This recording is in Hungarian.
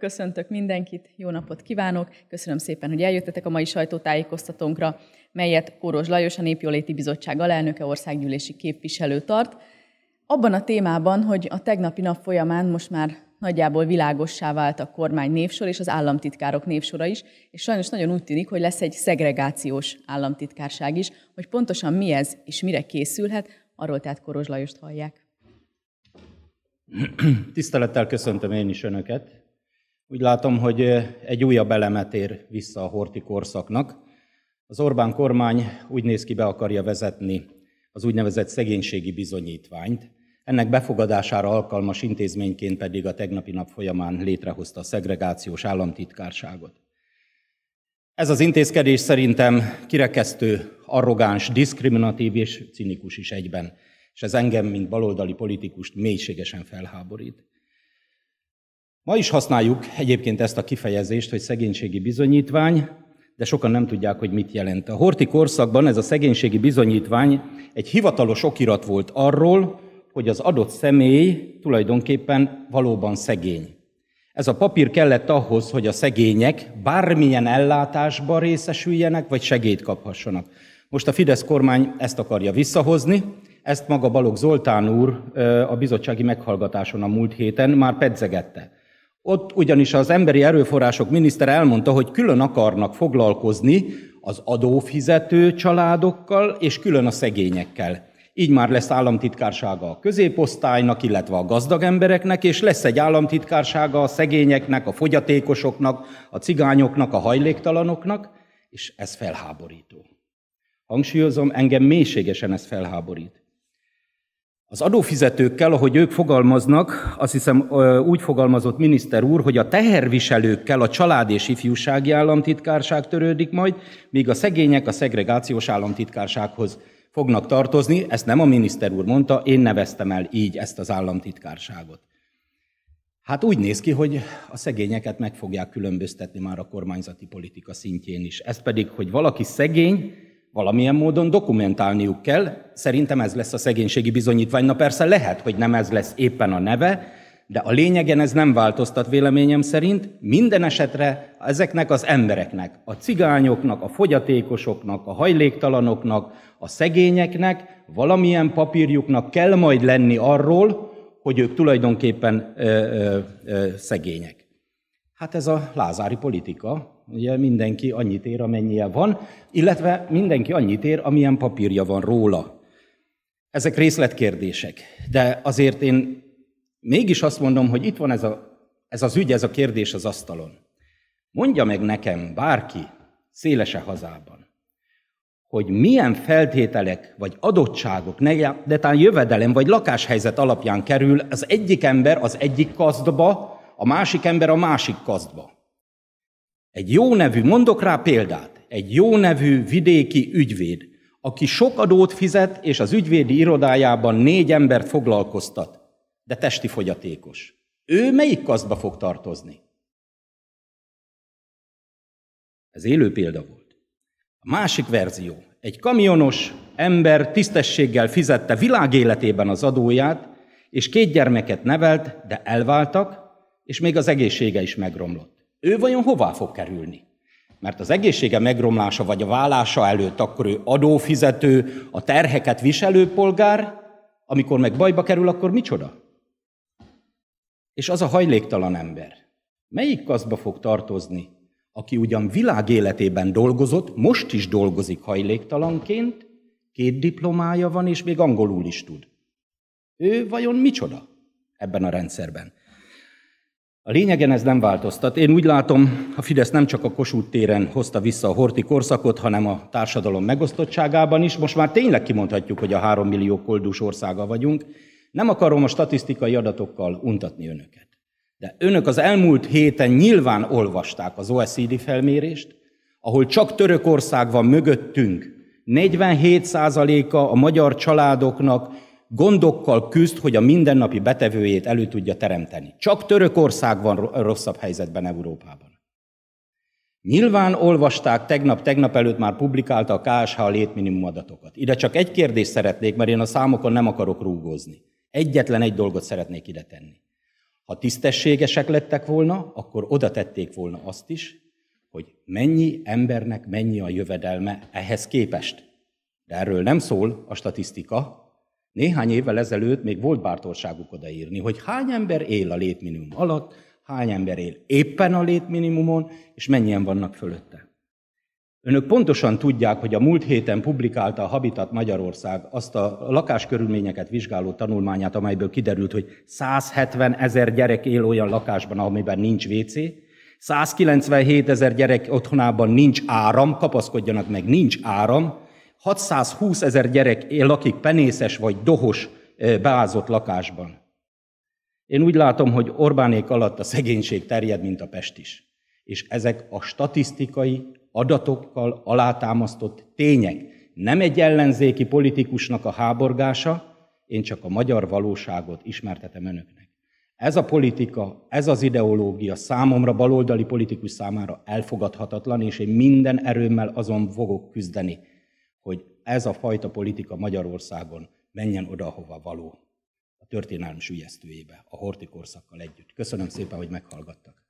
köszöntök mindenkit, jó napot kívánok, köszönöm szépen, hogy eljöttetek a mai sajtótájékoztatónkra, melyet Kóros Lajos, a Népjóléti Bizottság alelnöke, országgyűlési képviselő tart. Abban a témában, hogy a tegnapi nap folyamán most már nagyjából világossá vált a kormány névsor és az államtitkárok névsora is, és sajnos nagyon úgy tűnik, hogy lesz egy szegregációs államtitkárság is, hogy pontosan mi ez és mire készülhet, arról tehát Kóros Lajost hallják. Tisztelettel köszöntöm én is Önöket. Úgy látom, hogy egy újabb elemet ér vissza a horti korszaknak. Az Orbán kormány úgy néz ki, be akarja vezetni az úgynevezett szegénységi bizonyítványt. Ennek befogadására alkalmas intézményként pedig a tegnapi nap folyamán létrehozta a szegregációs államtitkárságot. Ez az intézkedés szerintem kirekesztő, arrogáns, diszkriminatív és cinikus is egyben, és ez engem, mint baloldali politikust mélységesen felháborít. Ma is használjuk egyébként ezt a kifejezést, hogy szegénységi bizonyítvány, de sokan nem tudják, hogy mit jelent. A horti korszakban ez a szegénységi bizonyítvány egy hivatalos okirat volt arról, hogy az adott személy tulajdonképpen valóban szegény. Ez a papír kellett ahhoz, hogy a szegények bármilyen ellátásba részesüljenek, vagy segélyt kaphassanak. Most a Fidesz kormány ezt akarja visszahozni, ezt maga Balogh Zoltán úr a bizottsági meghallgatáson a múlt héten már pedzegette. Ott ugyanis az emberi erőforrások miniszter elmondta, hogy külön akarnak foglalkozni az adófizető családokkal és külön a szegényekkel. Így már lesz államtitkársága a középosztálynak, illetve a gazdag embereknek, és lesz egy államtitkársága a szegényeknek, a fogyatékosoknak, a cigányoknak, a hajléktalanoknak, és ez felháborító. Hangsúlyozom, engem mélységesen ez felháborít. Az adófizetőkkel, ahogy ők fogalmaznak, azt hiszem úgy fogalmazott miniszter úr, hogy a teherviselőkkel a család és ifjúsági államtitkárság törődik majd, míg a szegények a szegregációs államtitkársághoz fognak tartozni. Ezt nem a miniszter úr mondta, én neveztem el így ezt az államtitkárságot. Hát úgy néz ki, hogy a szegényeket meg fogják különböztetni már a kormányzati politika szintjén is. Ez pedig, hogy valaki szegény, valamilyen módon dokumentálniuk kell. Szerintem ez lesz a szegénységi bizonyítvány. Na persze lehet, hogy nem ez lesz éppen a neve, de a lényegen ez nem változtat véleményem szerint. Minden esetre ezeknek az embereknek, a cigányoknak, a fogyatékosoknak, a hajléktalanoknak, a szegényeknek valamilyen papírjuknak kell majd lenni arról, hogy ők tulajdonképpen ö, ö, ö, szegények. Hát ez a lázári politika, Ugye mindenki annyit ér, amennyie van, illetve mindenki annyit ér, amilyen papírja van róla. Ezek részletkérdések, de azért én mégis azt mondom, hogy itt van ez, a, ez az ügy, ez a kérdés az asztalon. Mondja meg nekem bárki szélese hazában, hogy milyen feltételek vagy adottságok, de talán jövedelem vagy lakáshelyzet alapján kerül az egyik ember az egyik kazdba, a másik ember a másik kazdba. Egy jó nevű, mondok rá példát, egy jó nevű vidéki ügyvéd, aki sok adót fizet, és az ügyvédi irodájában négy ember foglalkoztat, de testi fogyatékos. Ő melyik kaszba fog tartozni? Ez élő példa volt. A másik verzió. Egy kamionos ember tisztességgel fizette világéletében az adóját, és két gyermeket nevelt, de elváltak, és még az egészsége is megromlott. Ő vajon hová fog kerülni? Mert az egészsége megromlása vagy a vállása előtt akkor ő adófizető, a terheket viselő polgár, amikor meg bajba kerül, akkor micsoda? És az a hajléktalan ember, melyik kaszba fog tartozni, aki ugyan világ életében dolgozott, most is dolgozik hajléktalanként, két diplomája van, és még angolul is tud. Ő vajon micsoda ebben a rendszerben? A lényegen ez nem változtat. Én úgy látom, a Fidesz nem csak a Kossuth téren hozta vissza a horti korszakot, hanem a társadalom megosztottságában is. Most már tényleg kimondhatjuk, hogy a három millió koldus országa vagyunk. Nem akarom a statisztikai adatokkal untatni önöket. De önök az elmúlt héten nyilván olvasták az OECD felmérést, ahol csak Törökország van mögöttünk. 47%-a a magyar családoknak Gondokkal küzd, hogy a mindennapi betevőjét elő tudja teremteni. Csak Törökország van rosszabb helyzetben Európában. Nyilván olvasták tegnap, tegnap előtt már publikálta a KSH létminimum adatokat. Ide csak egy kérdést szeretnék, mert én a számokon nem akarok rúgózni. Egyetlen egy dolgot szeretnék ide tenni. Ha tisztességesek lettek volna, akkor oda tették volna azt is, hogy mennyi embernek mennyi a jövedelme ehhez képest. De erről nem szól a statisztika, néhány évvel ezelőtt még volt bátorságuk odaírni, hogy hány ember él a létminimum alatt, hány ember él éppen a létminimumon, és mennyien vannak fölötte. Önök pontosan tudják, hogy a múlt héten publikálta a Habitat Magyarország azt a lakáskörülményeket vizsgáló tanulmányát, amelyből kiderült, hogy 170 ezer gyerek él olyan lakásban, amiben nincs WC, 197 ezer gyerek otthonában nincs áram, kapaszkodjanak meg, nincs áram, 620 ezer gyerek lakik penészes vagy dohos beázott lakásban. Én úgy látom, hogy Orbánék alatt a szegénység terjed, mint a Pest is. És ezek a statisztikai adatokkal alátámasztott tények. Nem egy ellenzéki politikusnak a háborgása, én csak a magyar valóságot ismertetem önöknek. Ez a politika, ez az ideológia számomra, baloldali politikus számára elfogadhatatlan, és én minden erőmmel azon fogok küzdeni, hogy ez a fajta politika Magyarországon menjen oda, hova való, a történelmi sülyeztőjébe, a hortikorszakkal együtt. Köszönöm szépen, hogy meghallgattak.